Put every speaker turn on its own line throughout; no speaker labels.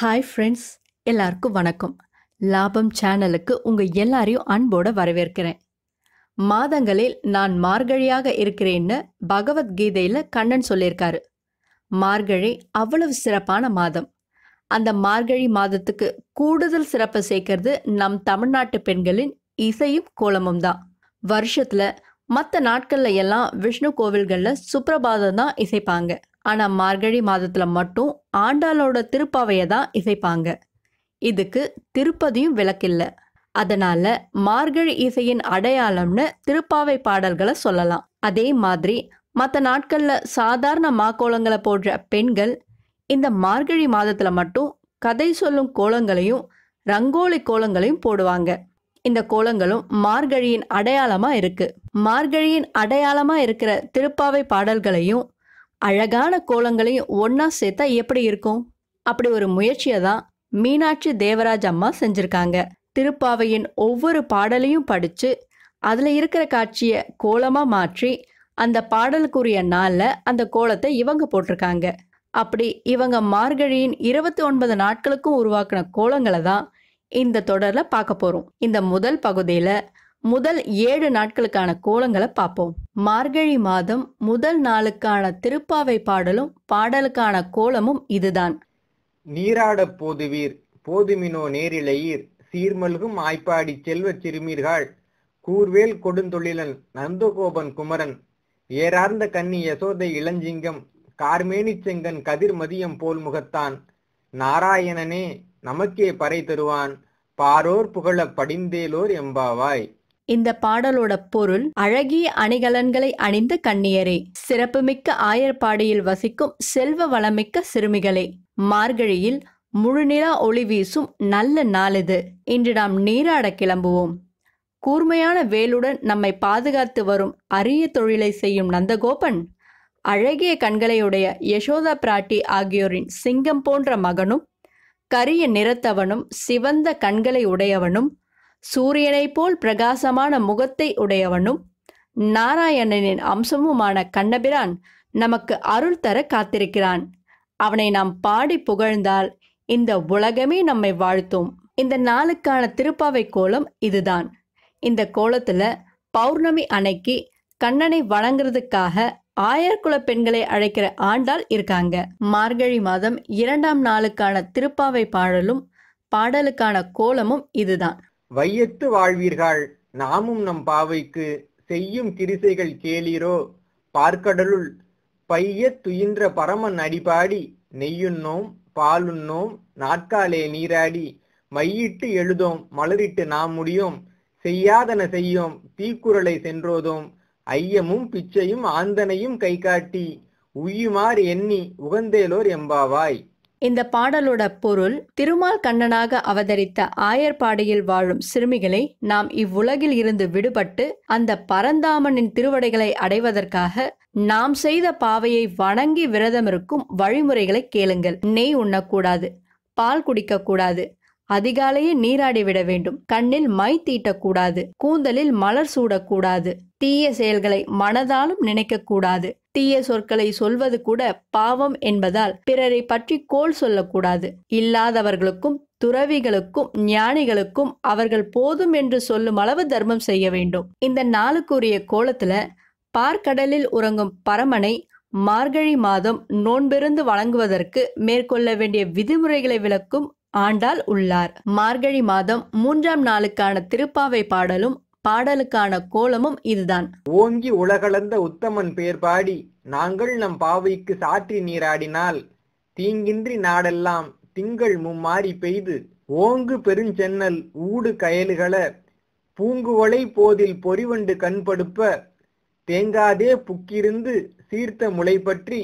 hi friends எல்லாருக்கும் வணக்கம் லாபம் சேனலுக்கு உங்கள் எல்லாரையும் அன்போடு வரவேற்கிறேன் மாதங்களில் நான் மார்கழியாக இருக்கிறேன்னு பகவத்கீதையில் கண்ணன் சொல்லியிருக்காரு மார்கழி அவ்வளவு சிறப்பான மாதம் அந்த மார்கழி மாதத்துக்கு கூடுதல் சிறப்பை சேர்க்கறது நம் தமிழ்நாட்டு பெண்களின் இசையும் கோலமும் தான் வருஷத்தில் மற்ற நாட்களில் எல்லாம் விஷ்ணு கோவில்களில் சுப்பிரபாதம் தான் இசைப்பாங்க ஆனால் மார்கழி மாதத்தில் மட்டும் ஆண்டாளோட திருப்பாவையை தான் இசைப்பாங்க இதுக்கு திருப்பதியும் விளக்கில்லை அதனால மார்கழி இசையின் அடையாளம்னு திருப்பாவை பாடல்களை சொல்லலாம் அதே மாதிரி மற்ற நாட்களில் சாதாரண மாக்கோலங்களை போடுற பெண்கள் இந்த மார்கழி மாதத்தில் மட்டும் கதை சொல்லும் கோலங்களையும் ரங்கோலி கோலங்களையும் போடுவாங்க இந்த கோலங்களும் மார்கழியின் அடையாளமாக இருக்குது மார்கழியின் அடையாளமாக இருக்கிற திருப்பாவை பாடல்களையும் அழகான கோலங்களையும் ஒன்றா சேர்த்தா எப்படி இருக்கும் அப்படி ஒரு முயற்சியை தான் மீனாட்சி தேவராஜ் அம்மா செஞ்சுருக்காங்க திருப்பாவையின் ஒவ்வொரு பாடலையும் படித்து அதில் இருக்கிற காட்சியை கோலமாக மாற்றி அந்த பாடலுக்குரிய நாளில் அந்த கோலத்தை இவங்க போட்டிருக்காங்க அப்படி இவங்க மார்கழியின் இருபத்தி ஒன்பது நாட்களுக்கும் உருவாக்கின கோலங்களை தான் இந்த தொடரில் பார்க்க போகிறோம் இந்த முதல் பகுதியில் முதல் ஏழு நாட்களுக்கான கோலங்களை பார்ப்போம் மார்கழி மாதம் முதல் நாளுக்கான திருப்பாவை பாடலும் பாடலுக்கான கோலமும் இதுதான் நீராட
போதுவீர் போதுமினோ நேரிழையீர் சீர்மல்கும் ஆய்ப்பாடி செல்வ சிறுமீர்கள் கூர்வேல் கொடுந்தொழிலன் நந்தகோபன் குமரன் ஏறார்ந்த கன்னி யசோதை இளஞ்சிங்கம் கார்மேனி செங்கன் கதிர் மதியம் போல் முகத்தான் நாராயணனே நமக்கே பறை தருவான் பாரோர் புகழ படிந்தேலோர் எம்பாவாய்
இந்த பாடலோட பொருள் அழகிய அணிகலன்களை அணிந்த கண்ணியரே சிறப்புமிக்க ஆயர்பாடியில் வசிக்கும் செல்வ வளமிக்க சிறுமிகளே மார்கழியில் முழுநிலா ஒளி வீசும் நல்ல நாள் இது இன்று நாம் நீராட கிளம்புவோம் கூர்மையான வேலுடன் நம்மை பாதுகாத்து வரும் அரிய தொழிலை செய்யும் நந்தகோபன் அழகிய கண்களையுடைய யசோதா பிராட்டி ஆகியோரின் சிங்கம் போன்ற மகனும் கரிய நிறத்தவனும் சிவந்த கண்களை உடையவனும் சூரியனைப் போல் பிரகாசமான முகத்தை உடையவனும் நாராயணனின் அம்சமுமான கண்ணபிரான் நமக்கு அருள் தர காத்திருக்கிறான் அவனை நாம் பாடி புகழ்ந்தால் இந்த உலகமே நம்மை வாழ்த்தும் இந்த நாளுக்கான திருப்பாவை கோலம் இதுதான் இந்த கோலத்துல பௌர்ணமி அன்னைக்கு கண்ணனை வணங்குறதுக்காக ஆயர்குல பெண்களை அழைக்கிற ஆண்டாள் இருக்காங்க மார்கழி மாதம் இரண்டாம் நாளுக்கான திருப்பாவை பாடலும் பாடலுக்கான கோலமும் இதுதான்
வையத்து வாழ்வீர்கள் நாமும் நம் பாவைக்கு செய்யும் கிரிசைகள் கேளீரோ பார்க்கடலுள் பைய துயின்ற பரமன் அடிபாடி நெய்யுண்ணோம் பாலுண்ணோம் நாட்காலே நீராடி மையிட்டு எழுதோம் மலரிட்டு நாம் முடியோம் செய்யாதன செய்யோம் தீக்குறளை சென்றோதோம் ஐயமும் பிச்சையும் ஆந்தனையும் கை காட்டி உயுமாறு எண்ணி உகந்தேலோர் எம்பாவாய்
இந்த பாடலோட பொருள் திருமால் கண்ணனாக அவதரித்த ஆயர்பாடியில் வாழும் சிறுமிகளை நாம் இவ்வுலகில் இருந்து விடுபட்டு அந்த பரந்தாமனின் திருவடைகளை அடைவதற்காக நாம் செய்த பாவையை வணங்கி விரதமிருக்கும் வழிமுறைகளை கேளுங்கள் நெய் உண்ணக்கூடாது பால் குடிக்கக்கூடாது அதிகாலையே நீராடி விட வேண்டும் கண்ணில் மை தீட்டக்கூடாது கூந்தலில் மலர் சூடக்கூடாது தீய செயல்களை மனதாலும் நினைக்கக்கூடாது தீய சொற்களை சொல்வது கூட பாவம் என்பதால் பிறரை பற்றி கோல் சொல்லக்கூடாது இல்லாதவர்களுக்கும் துறவிகளுக்கும் ஞானிகளுக்கும் அவர்கள் போதும் என்று சொல்லும் அளவு தர்மம் செய்ய வேண்டும் இந்த நாளுக்குரிய கோலத்துல பார்க்கடலில் உறங்கும் பரமனை மார்கழி மாதம் நோன்பிருந்து வழங்குவதற்கு மேற்கொள்ள வேண்டிய விதிமுறைகளை விளக்கும் ஆண்டாள் உள்ளார் மார்கழி மாதம் மூன்றாம் நாளுக்கான திருப்பாவை பாடலும் பாடலுக்கான கோலமும் இதுதான்
ஓங்கி உலகளந்த உத்தமன் பெயர் பாடி நாங்கள் நம் பாவைக்கு சாற்றி நீராடினால் தீங்கின்றி நாடெல்லாம் திங்கள் மும்மாறி பெய்து ஓங்கு பெருஞ்சென்னல் ஊடு கயலுகள பூங்குவளை போதில் பொறிவண்டு கண்படுப்ப தேங்காதே புக்கிருந்து சீர்த்த முளை பற்றி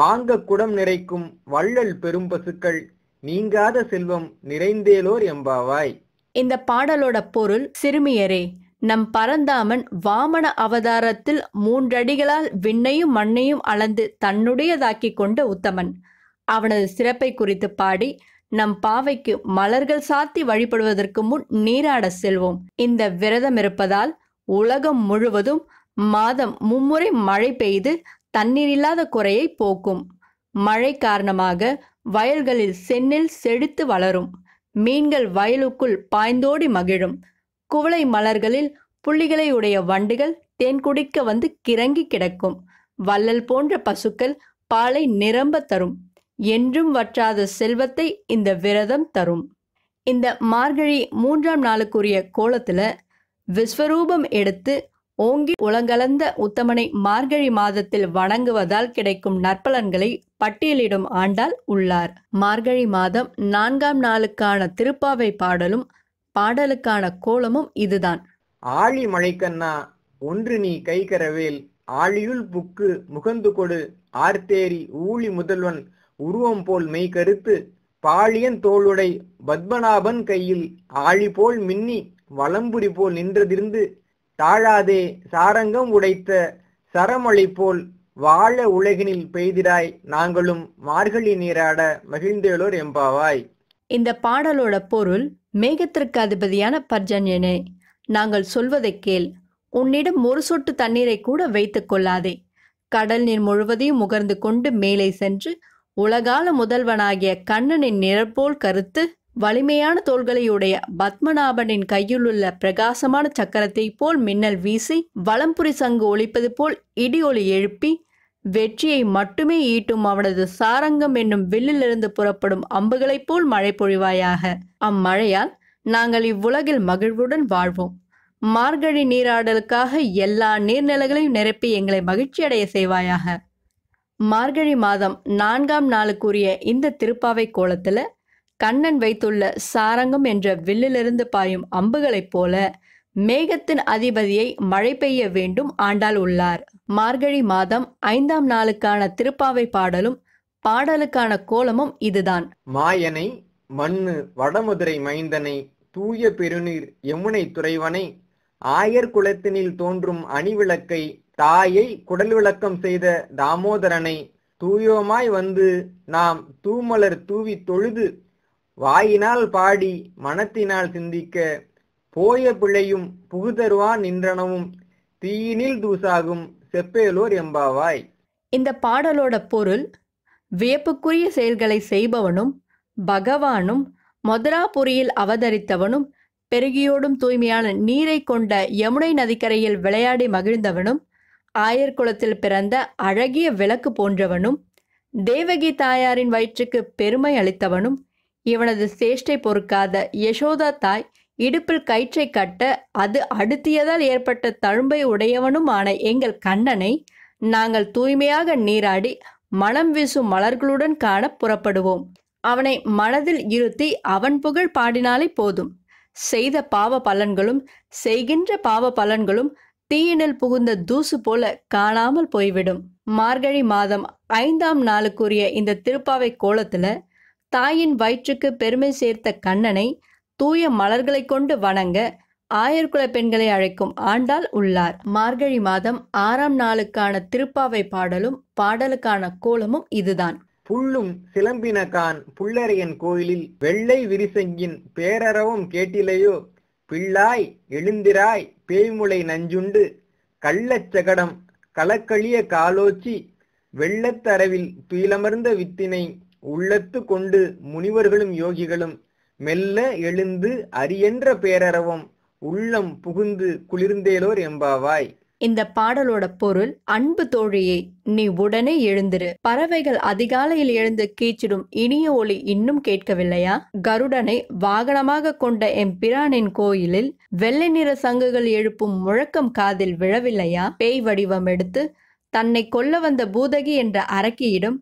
வாங்க குடம் நிறைக்கும் வள்ளல் பெரும்பசுக்கள்
நீங்காத செல்வம் நிறைந்தேலோர் எம்பாவாய் இந்த பாடலோட பொருள் சிறுமியரே நம் பரந்தாமன் வாமன அவதாரத்தில் மூன்றடிகளால் விண்ணையும் மண்ணையும் அளந்து தன்னுடையதாக்கி கொண்ட உத்தமன் அவனது சிறப்பை குறித்து பாடி நம் பாவைக்கு மலர்கள் சாத்தி வழிபடுவதற்கு முன் நீராட செல்வோம் இந்த விரதம் இருப்பதால் உலகம் முழுவதும் மாதம் மும்முறை மழை பெய்து தண்ணீர் இல்லாத குறையை போக்கும் மழை காரணமாக வயல்களில் சென்னில் செழித்து வளரும் மீன்கள் வயலுக்குள் பாய்ந்தோடி மகிழும் குவளை மலர்களில் புள்ளிகளை உடைய வண்டுகள் தேன் குடிக்க வந்து கிறங்கி கிடக்கும் வள்ளல் போன்ற பசுக்கள் பாலை நிரம்ப தரும் என்றும் வற்றாத செல்வத்தை இந்த விரதம் தரும் இந்த மார்கழி மூன்றாம் நாளுக்குரிய கோலத்துல விஸ்வரூபம் எடுத்து ஓங்கி உலங்கலந்த உத்தமனை மார்கழி மாதத்தில் வணங்குவதால் கிடைக்கும் நற்பலன்களை பட்டியலிடும் ஆண்டால் உள்ளார் மார்கழி மாதம் நான்காம் நாளுக்கான திருப்பாவை பாடலும் பாடலுக்கான கோலமும் இதுதான்
ஆழி மழைக்கண்ணா ஒன்று நீ கைகரவேல் ஆழியுள் புக்கு முகந்து கொடு ஆர்த்தேரி ஊழி முதல்வன் உருவம் போல் மெய் கருத்து பாழியன் தோளுடை பத்மநாபன் கையில் ஆழி போல் மின்னி வலம்புரி போல் நின்றதிருந்து தாழாதே சாரங்கம் உடைத்த சரமொழி போல் வாழ உலகினில் பெய்திடாய் நாங்களும் மார்கழி நீராட மகிழ்ந்தேளோர் எம்பாவாய்
இந்த பாடலோட பொருள் மேகத்திற்கு அதிபதியான பர்ஜன்யனே நாங்கள் சொல்வதை கேள் உன்னிடம் ஒரு சொட்டு தண்ணீரை கூட வைத்துக் கொள்ளாதே கடல் நீர் முழுவதையும் முகர்ந்து கொண்டு மேலே சென்று உலகால முதல்வனாகிய கண்ணனின் நிறப்போல் கருத்து வலிமையான தோள்களையுடைய பத்மநாபனின் கையில் உள்ள பிரகாசமான சக்கரத்தை போல் மின்னல் வீசி வலம்புரி சங்கு ஒழிப்பது போல் இடி ஒளி எழுப்பி வெற்றியை மட்டுமே ஈட்டும் அவனது சாரங்கம் என்னும் வில்லிலிருந்து புறப்படும் அம்புகளைப் போல் மழை பொழிவாயாக அம்மழையால் நாங்கள் இவ்வுலகில் மகிழ்வுடன் வாழ்வோம் மார்கழி நீராடலுக்காக எல்லா நீர்நிலைகளையும் நிரப்பி எங்களை மகிழ்ச்சியடைய செய்வாயாக மார்கழி மாதம் நான்காம் நாளுக்குரிய இந்த திருப்பாவை கோலத்தில் கண்ணன் வைத்துள்ள சாரங்கம் என்ற வில்லிலிருந்து பாயும் அம்புகளைப் போல மேகத்தின் அதிபதியை மழை பெய்ய வேண்டும் ஆண்டாள் உள்ளார் மார்கழி மாதம் ஐந்தாம் நாளுக்கான திருப்பாவை பாடலும் பாடலுக்கான கோலமும் இதுதான்
மாயனை மண்ணு வடமுதுரை மைந்தனை தூய பெருநீர் யமுனை துறைவனை ஆயர் குலத்தினில் தோன்றும் அணிவிளக்கை தாயை குடல் விளக்கம் செய்த தாமோதரனை தூயோமாய் வந்து நாம் தூமலர் தூவி தொழுது வாயினால் பாடி மனத்தினால் சிந்திக்க போய பிழையும் புகுதருவான் நின்றனவும் தீயினில் தூசாகும் செப்பேலோர் எம்பாவாய்
இந்த பாடலோட பொருள் வியப்புக்குரிய செயல்களை செய்பவனும் பகவானும் மதுராபுரியில் அவதரித்தவனும் பெருகியோடும் தூய்மையான நீரை கொண்ட யமுனை நதிக்கரையில் விளையாடி மகிழ்ந்தவனும் ஆயர்குளத்தில் பிறந்த அழகிய விளக்கு போன்றவனும் தேவகி தாயாரின் வயிற்றுக்கு பெருமை அளித்தவனும் இவனது சேஷ்டை பொறுக்காத யசோதா தாய் இடுப்பில் கயிற்றை கட்ட அது அடுத்தியதால் ஏற்பட்ட தழும்பை உடையவனுமான எங்கள் கண்ணனை நாங்கள் தூய்மையாக நீராடி மனம் வீசும் மலர்களுடன் காண புறப்படுவோம் அவனை மனதில் இருத்தி அவன் புகழ் பாடினாலே போதும் செய்த பாவ பலன்களும் செய்கின்ற பாவ பலன்களும் தீயினில் புகுந்த தூசு போல காணாமல் போய்விடும் மார்கழி மாதம் ஐந்தாம் நாளுக்குரிய இந்த திருப்பாவை கோலத்துல தாயின் வயிற்றுக்கு பெருமை சேர்த்த கண்ணனை தூய மலர்களை கொண்டு வணங்க ஆயர்குல பெண்களை அழைக்கும் ஆண்டாள் உள்ளார் மார்கழி மாதம் ஆறாம் நாளுக்கான திருப்பாவை பாடலும் பாடலுக்கான கோலமும் இதுதான்
புல்லும் சிலம்பினகான் புள்ளரையன் கோயிலில் வெள்ளை விரிசங்கின் பேரறவும் கேட்டிலையோ பிள்ளாய் எழுந்திராய் பேய்முளை நஞ்சுண்டு கள்ளச்சகடம் கலக்களிய காலோச்சி வெள்ளத்தரவில் துயிலமர்ந்த வித்தினை உள்ளத்து கொண்டு முனிவர்களும் யோகிகளும் மெல்ல எழுந்து அரியன்ற பேரரவம் உள்ளம் புகுந்து குளிர்ந்தேலோர் எம்பாவாய்
இந்த பாடலோட பொருள் அன்பு தோழியே நீ உடனே எழுந்திரு பறவைகள் அதிகாலையில் எழுந்து கீச்சிடும் இனிய ஒளி இன்னும் கேட்கவில்லையா கருடனை வாகனமாக கொண்ட பிரானின் கோயிலில் வெள்ளை நிற சங்குகள் எழுப்பும் முழக்கம் காதில் விழவில்லையா பேய் வடிவம் எடுத்து தன்னை கொல்ல வந்த பூதகி என்ற அரக்கியிடம்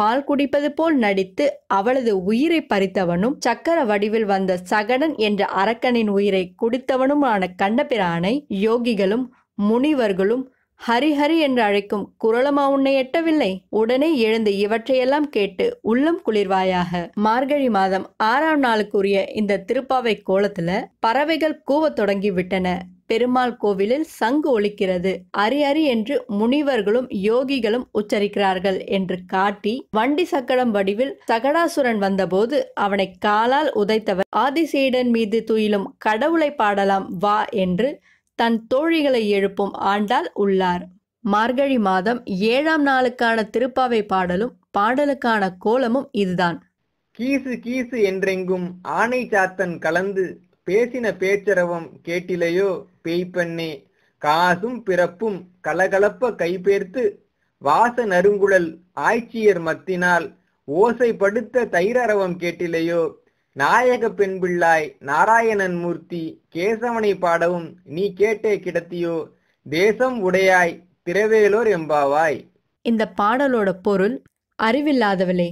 பால் குடிப்பது போல் நடித்து அவளது உயிரை பறித்தவனும் சக்கர வடிவில் வந்த சகடன் என்ற அரக்கனின் உயிரை குடித்தவனுமான கண்டபிரானை யோகிகளும் முனிவர்களும் ஹரி ஹரி என்று அழைக்கும் குரலமா உன்னை எட்டவில்லை உடனே எழுந்து இவற்றையெல்லாம் கேட்டு உள்ளம் குளிர்வாயாக மார்கழி மாதம் ஆறாம் நாளுக்குரிய இந்த திருப்பாவை கோலத்துல பறவைகள் கூவத் தொடங்கி விட்டன பெருமாள் கோவிலில் சங்கு ஒழிக்கிறது அரி அரி என்று முனிவர்களும் யோகிகளும் உச்சரிக்கிறார்கள் என்று காட்டி வண்டி சக்கடம் வடிவில் சகடாசுரன் வந்தபோது அவனை காலால் உதைத்தவர் ஆதிசேடன் மீது துயிலும் கடவுளை பாடலாம் வா என்று தன் தோழிகளை எழுப்பும் ஆண்டால் உள்ளார் மார்கழி மாதம் ஏழாம் நாளுக்கான திருப்பாவை பாடலும் பாடலுக்கான கோலமும் இதுதான்
கீசு கீசு என்றெங்கும் ஆனை சாத்தன் கலந்து பேசின பேச்சரவம் கேட்டிலையோ பேய்ப்பண்ணே காசும் பிறப்பும் கலகலப்ப கைபேர்த்து வாச நறுங்குழல் ஆய்ச்சியர் மத்தினால் ஓசைப்படுத்த தைரரவம் கேட்டிலையோ நாயக பெண் பிள்ளாய் நாராயணன் மூர்த்தி கேசவனை பாடவும் நீ கேட்டே கிடத்தியோ தேசம் உடையாய் திரவேலோர் எம்பாவாய்
இந்த பாடலோட பொருள் அறிவில்லாதவளே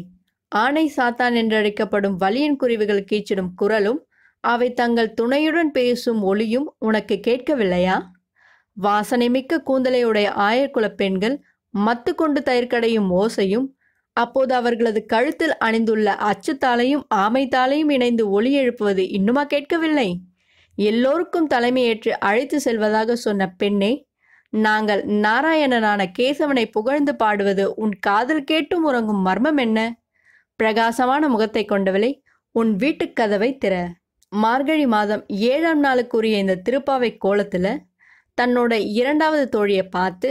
ஆணை சாத்தான் என்றழைக்கப்படும் வலியின் குறிவுகள் கீச்சிடும் குரலும் அவை தங்கள் துணையுடன் பேசும் ஒளியும் உனக்கு கேட்கவில்லையா வாசனைமிக்க கூந்தலையுடைய ஆயர்குல பெண்கள் மத்து கொண்டு தயிர்கடையும் ஓசையும் அப்போது அவர்களது கழுத்தில் அணிந்துள்ள அச்சுத்தாலையும் ஆமைத்தாலையும் இணைந்து ஒளி எழுப்புவது இன்னுமா கேட்கவில்லை எல்லோருக்கும் தலைமையேற்று அழைத்து செல்வதாக சொன்ன பெண்ணே நாங்கள் நாராயணனான கேசவனை புகழ்ந்து பாடுவது உன் காதல் கேட்டும் உறங்கும் மர்மம் என்ன பிரகாசமான முகத்தை கொண்டவளை உன் வீட்டுக் கதவை திற மார்கழி மாதம் ஏழாம் நாளுக்குரிய இந்த திருப்பாவை கோலத்தில் தன்னோட இரண்டாவது தோழியை பார்த்து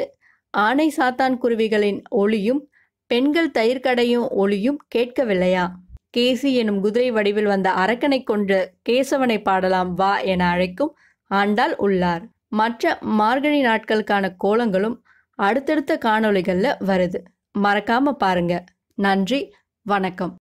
ஆணை சாத்தான் குருவிகளின் ஒளியும் பெண்கள் தயிர் கடையும் ஒளியும் கேட்கவில்லையா கேசி எனும் குதிரை வடிவில் வந்த அரக்கனை கொண்டு கேசவனை பாடலாம் வா என அழைக்கும் ஆண்டாள் உள்ளார் மற்ற மார்கழி நாட்களுக்கான கோலங்களும் அடுத்தடுத்த காணொளிகளில் வருது மறக்காம பாருங்க நன்றி வணக்கம்